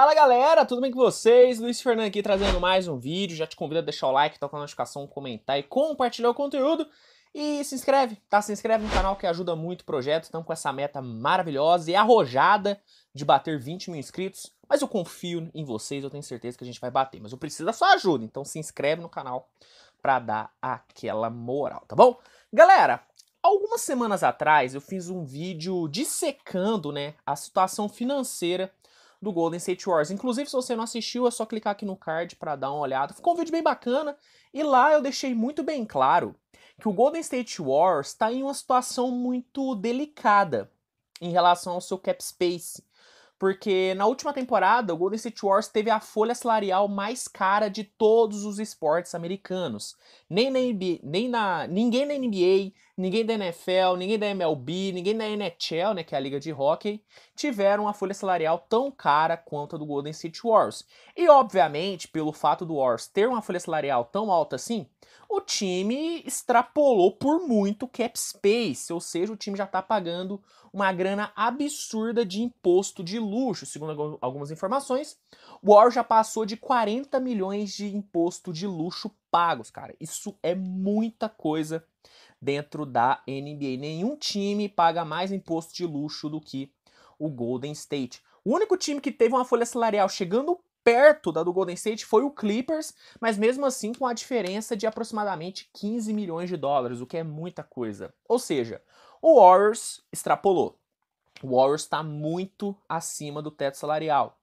Fala galera, tudo bem com vocês? Luiz Fernando aqui trazendo mais um vídeo. Já te convido a deixar o like, tocar a notificação, comentar e compartilhar o conteúdo. E se inscreve, tá? Se inscreve no canal que ajuda muito o projeto. Estamos com essa meta maravilhosa e arrojada de bater 20 mil inscritos. Mas eu confio em vocês, eu tenho certeza que a gente vai bater. Mas eu preciso da sua ajuda, então se inscreve no canal para dar aquela moral, tá bom? Galera, algumas semanas atrás eu fiz um vídeo dissecando né, a situação financeira do Golden State Wars. Inclusive, se você não assistiu, é só clicar aqui no card para dar uma olhada. Ficou um vídeo bem bacana e lá eu deixei muito bem claro que o Golden State Wars está em uma situação muito delicada em relação ao seu cap space. Porque na última temporada, o Golden State Wars teve a folha salarial mais cara de todos os esportes americanos. Nem na NBA, nem na, ninguém na NBA, ninguém da NFL, ninguém da MLB, ninguém da NHL, né, que é a liga de hockey, tiveram uma folha salarial tão cara quanto a do Golden State Warriors. E obviamente, pelo fato do Warriors ter uma folha salarial tão alta assim, o time extrapolou por muito o cap space, ou seja, o time já está pagando uma grana absurda de imposto de luxo, segundo algumas informações. O Warriors já passou de 40 milhões de imposto de luxo pagos, cara. Isso é muita coisa dentro da NBA. Nenhum time paga mais imposto de luxo do que o Golden State. O único time que teve uma folha salarial chegando perto da do Golden State foi o Clippers, mas mesmo assim com a diferença de aproximadamente 15 milhões de dólares, o que é muita coisa. Ou seja, o Warriors extrapolou. O Warriors está muito acima do teto salarial.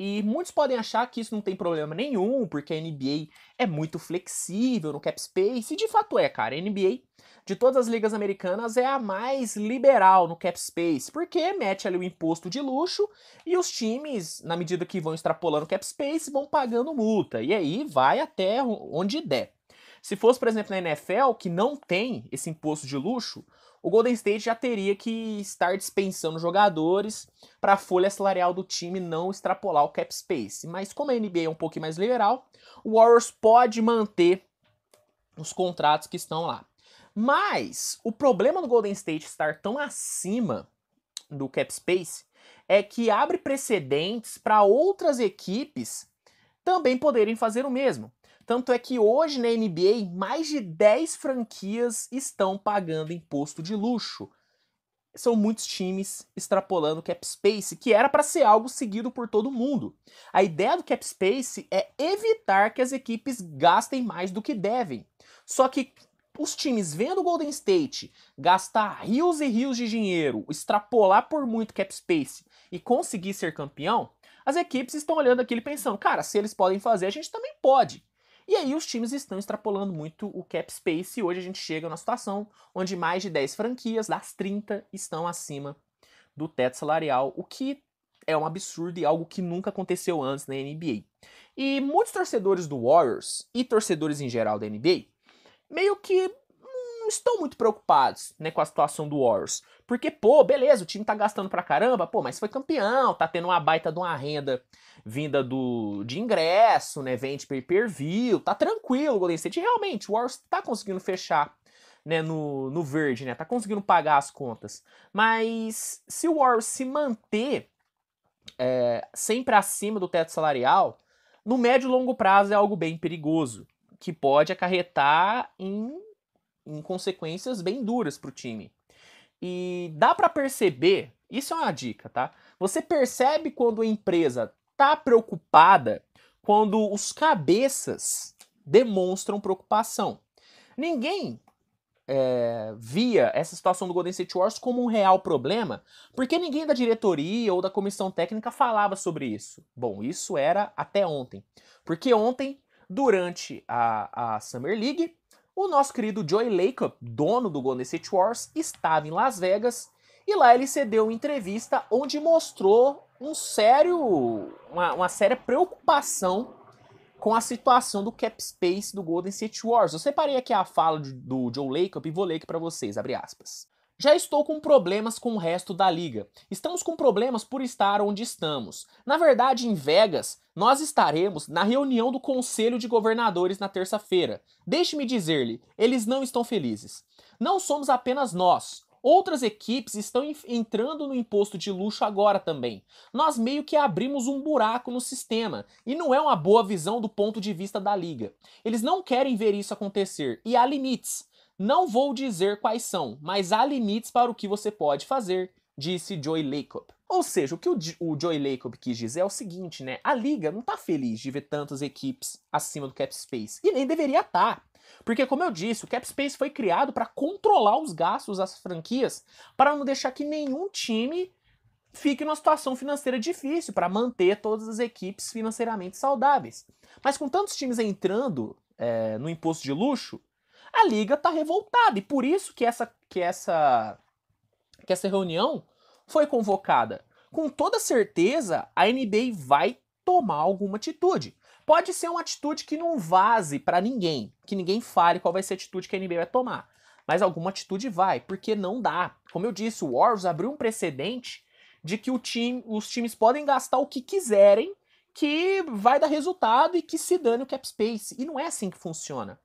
E muitos podem achar que isso não tem problema nenhum, porque a NBA é muito flexível no cap space, e de fato é, cara. A NBA, de todas as ligas americanas, é a mais liberal no cap space, porque mete ali o imposto de luxo e os times, na medida que vão extrapolando o cap space, vão pagando multa. E aí vai até onde der. Se fosse, por exemplo, na NFL, que não tem esse imposto de luxo, o Golden State já teria que estar dispensando jogadores para a folha salarial do time não extrapolar o cap space. Mas como a NBA é um pouquinho mais liberal, o Warriors pode manter os contratos que estão lá. Mas o problema do Golden State estar tão acima do cap space é que abre precedentes para outras equipes também poderem fazer o mesmo. Tanto é que hoje na NBA, mais de 10 franquias estão pagando imposto de luxo. São muitos times extrapolando o cap space, que era para ser algo seguido por todo mundo. A ideia do cap space é evitar que as equipes gastem mais do que devem. Só que os times vendo o Golden State gastar rios e rios de dinheiro, extrapolar por muito cap space e conseguir ser campeão, as equipes estão olhando aquilo e pensando, cara, se eles podem fazer, a gente também pode. E aí os times estão extrapolando muito o cap space e hoje a gente chega numa situação onde mais de 10 franquias das 30 estão acima do teto salarial, o que é um absurdo e algo que nunca aconteceu antes na NBA. E muitos torcedores do Warriors e torcedores em geral da NBA meio que não estão muito preocupados, né, com a situação do Warriors. Porque, pô, beleza, o time tá gastando pra caramba, pô, mas foi campeão, tá tendo uma baita de uma renda vinda do de ingresso, né, vende pay-per-view, tá tranquilo o Golden State. Realmente, o Warriors tá conseguindo fechar, né, no, no verde, né, tá conseguindo pagar as contas. Mas se o Warriors se manter é, sempre acima do teto salarial, no médio e longo prazo é algo bem perigoso, que pode acarretar em em consequências bem duras para o time. E dá para perceber, isso é uma dica, tá? Você percebe quando a empresa tá preocupada quando os cabeças demonstram preocupação. Ninguém é, via essa situação do Golden State Warriors como um real problema, porque ninguém da diretoria ou da comissão técnica falava sobre isso. Bom, isso era até ontem. Porque ontem, durante a, a Summer League, o nosso querido Joey Lacob, dono do Golden State Wars, estava em Las Vegas e lá ele cedeu uma entrevista onde mostrou um sério, uma, uma séria preocupação com a situação do cap space do Golden State Wars. Eu separei aqui a fala do, do Joe Lacob e vou ler aqui para vocês, abre aspas. Já estou com problemas com o resto da liga. Estamos com problemas por estar onde estamos. Na verdade, em Vegas, nós estaremos na reunião do Conselho de Governadores na terça-feira. Deixe-me dizer-lhe, eles não estão felizes. Não somos apenas nós. Outras equipes estão entrando no imposto de luxo agora também. Nós meio que abrimos um buraco no sistema e não é uma boa visão do ponto de vista da liga. Eles não querem ver isso acontecer e há limites. Não vou dizer quais são, mas há limites para o que você pode fazer, disse Joy Lacob. Ou seja, o que o, o Joy Lacob quis dizer é o seguinte, né? A liga não tá feliz de ver tantas equipes acima do cap space e nem deveria estar. Tá. Porque, como eu disse, o cap space foi criado para controlar os gastos das franquias, para não deixar que nenhum time fique numa situação financeira difícil, para manter todas as equipes financeiramente saudáveis. Mas com tantos times entrando é, no imposto de luxo, a liga tá revoltada e por isso que essa que essa que essa reunião foi convocada. Com toda certeza, a NBA vai tomar alguma atitude. Pode ser uma atitude que não vaze para ninguém, que ninguém fale qual vai ser a atitude que a NBA vai tomar, mas alguma atitude vai, porque não dá. Como eu disse, o Warriors abriu um precedente de que time, os times podem gastar o que quiserem, que vai dar resultado e que se dane o cap space. E não é assim que funciona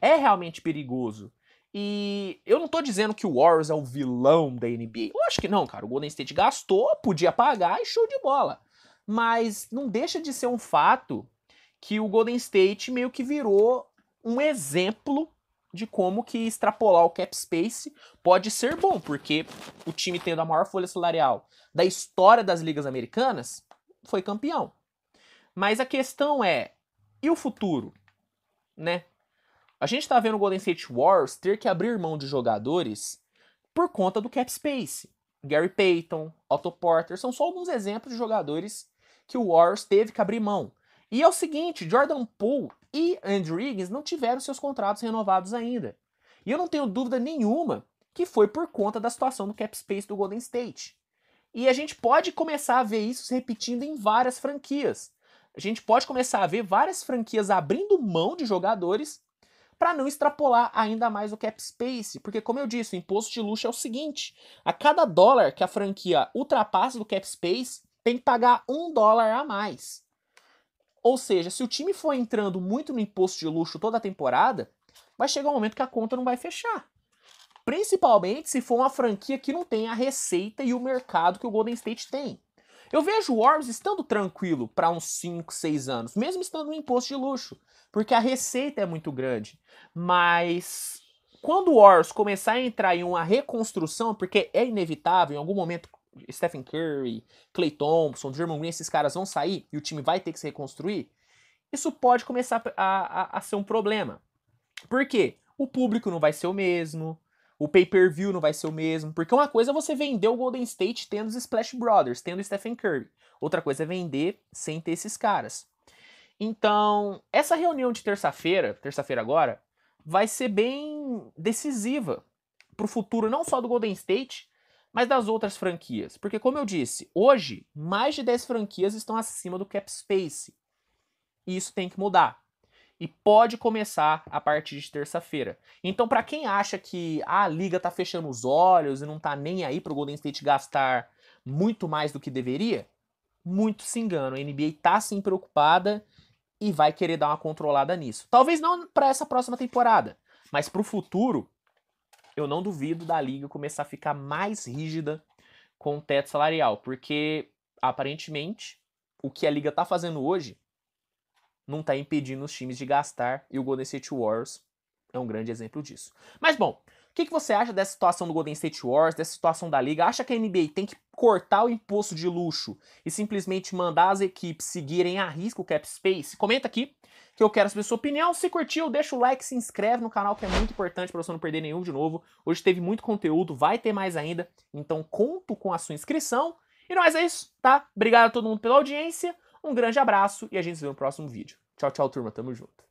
é realmente perigoso. E eu não tô dizendo que o Warriors é o vilão da NBA. Eu acho que não, cara. O Golden State gastou, podia pagar e show de bola. Mas não deixa de ser um fato que o Golden State meio que virou um exemplo de como que extrapolar o cap space pode ser bom, porque o time tendo a maior folha salarial da história das ligas americanas foi campeão. Mas a questão é, e o futuro, né? A gente está vendo o Golden State Warriors ter que abrir mão de jogadores por conta do cap space. Gary Payton, Otto Porter, são só alguns exemplos de jogadores que o Warriors teve que abrir mão. E é o seguinte, Jordan Poole e Andrew Wiggins não tiveram seus contratos renovados ainda. E eu não tenho dúvida nenhuma que foi por conta da situação do cap space do Golden State. E a gente pode começar a ver isso se repetindo em várias franquias. A gente pode começar a ver várias franquias abrindo mão de jogadores para não extrapolar ainda mais o cap space, porque como eu disse, o imposto de luxo é o seguinte: a cada dólar que a franquia ultrapassa do cap space, tem que pagar um dólar a mais. Ou seja, se o time for entrando muito no imposto de luxo toda a temporada, vai chegar um momento que a conta não vai fechar. Principalmente se for uma franquia que não tem a receita e o mercado que o Golden State tem. Eu vejo o Orbs estando tranquilo para uns 5, 6 anos, mesmo estando em imposto de luxo, porque a receita é muito grande. Mas quando o Orbs começar a entrar em uma reconstrução, porque é inevitável, em algum momento Stephen Curry, Clay Thompson, German Green, esses caras vão sair e o time vai ter que se reconstruir, isso pode começar a, a, a ser um problema. Por quê? O público não vai ser o mesmo, o pay-per-view não vai ser o mesmo. Porque uma coisa é você vender o Golden State tendo os Splash Brothers, tendo o Stephen Curry. Outra coisa é vender sem ter esses caras. Então, essa reunião de terça-feira, terça-feira agora, vai ser bem decisiva para o futuro não só do Golden State, mas das outras franquias. Porque, como eu disse, hoje mais de 10 franquias estão acima do cap space. E isso tem que mudar e pode começar a partir de terça-feira. Então, para quem acha que ah, a liga tá fechando os olhos e não tá nem aí pro Golden State gastar muito mais do que deveria, muito se engano. A NBA tá sim preocupada e vai querer dar uma controlada nisso. Talvez não para essa próxima temporada, mas pro futuro, eu não duvido da liga começar a ficar mais rígida com o teto salarial, porque aparentemente o que a liga tá fazendo hoje não está impedindo os times de gastar e o Golden State Warriors é um grande exemplo disso. Mas bom, o que, que, você acha dessa situação do Golden State Warriors, dessa situação da liga? Acha que a NBA tem que cortar o imposto de luxo e simplesmente mandar as equipes seguirem a risco o cap space? Comenta aqui que eu quero saber sua opinião. Se curtiu, deixa o like, se inscreve no canal que é muito importante para você não perder nenhum de novo. Hoje teve muito conteúdo, vai ter mais ainda, então conto com a sua inscrição. E nós é isso, tá? Obrigado a todo mundo pela audiência, um grande abraço e a gente se vê no próximo vídeo. Tchau, tchau, turma. Tamo junto.